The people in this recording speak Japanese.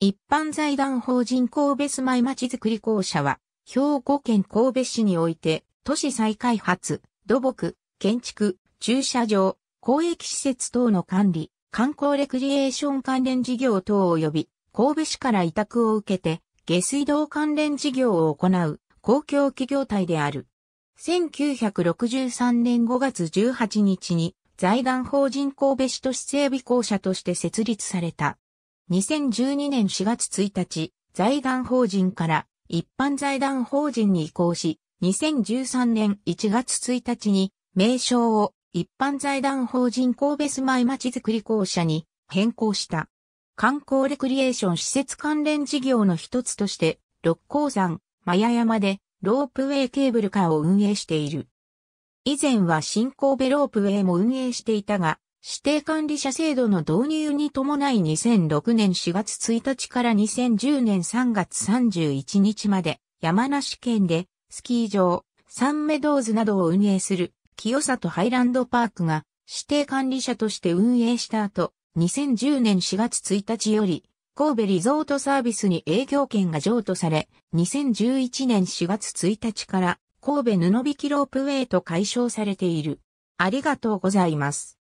一般財団法人神戸住まいまちづくり公社は、兵庫県神戸市において、都市再開発、土木、建築、駐車場、公益施設等の管理、観光レクリエーション関連事業等及び、神戸市から委託を受けて、下水道関連事業を行う公共企業体である。1963年5月18日に財団法人神戸市都市整備公社として設立された。2012年4月1日、財団法人から一般財団法人に移行し、2013年1月1日に名称を一般財団法人神戸住まいまちづくり公社に変更した。観光レクリエーション施設関連事業の一つとして、六甲山、マヤ山でロープウェイケーブルカーを運営している。以前は新神戸ロープウェイも運営していたが、指定管理者制度の導入に伴い2006年4月1日から2010年3月31日まで山梨県でスキー場、サンメドーズなどを運営する清里ハイランドパークが指定管理者として運営した後、2010年4月1日より神戸リゾートサービスに営業権が譲渡され、2011年4月1日から神戸布引ロープウェイと解消されている。ありがとうございます。